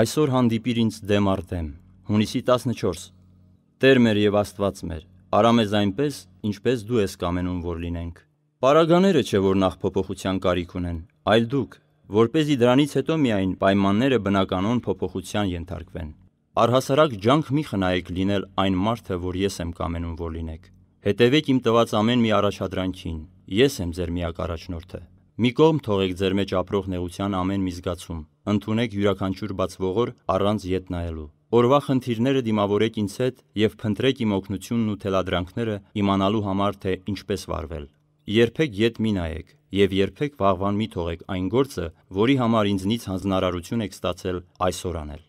Այսօր հանդիպիր ինձ դեմ առ դեմ, հունիսի 14։ Տեր մեր եւ Աստված մեր, արամ ես այնպես, ինչպես դու ես կամենում որ լինենք։ Պարագաները չէ որ նախ փոփոխության կարիք ունեն, այլ դուք, որ เป զի դրանից հետո միայն պայմանները բնականon փոփոխության ենթարկվեն։ Արհասարակ ջանք մի խնայեք լինել այն մարդը, որ ես եմ կամենում որ լինեք։ Հետևեք իմ տված ամեն մի առաջադրանքին։ Ես եմ ձեր միակ առաջնորդը։ Մի կողմ թողեք ձեր մեջ ապրող նեղության ամեն մի զգացում, ընդունեք յուրաքանչյուր բացվողոր առանց ետ նայելու։ Օրվա խնդիրները դիմավորեք ինձ հետ եւ փնտրեք իմ օգնությունն ու թելադրանքները իմանալու համար, թե ինչպես վարվել։ Երբեք ետ մի նայեք եւ երբեք վաղվան մի թողեք այն գործը, որի համար ինձնից հանձնարարություն եք ստացել այսօր անել։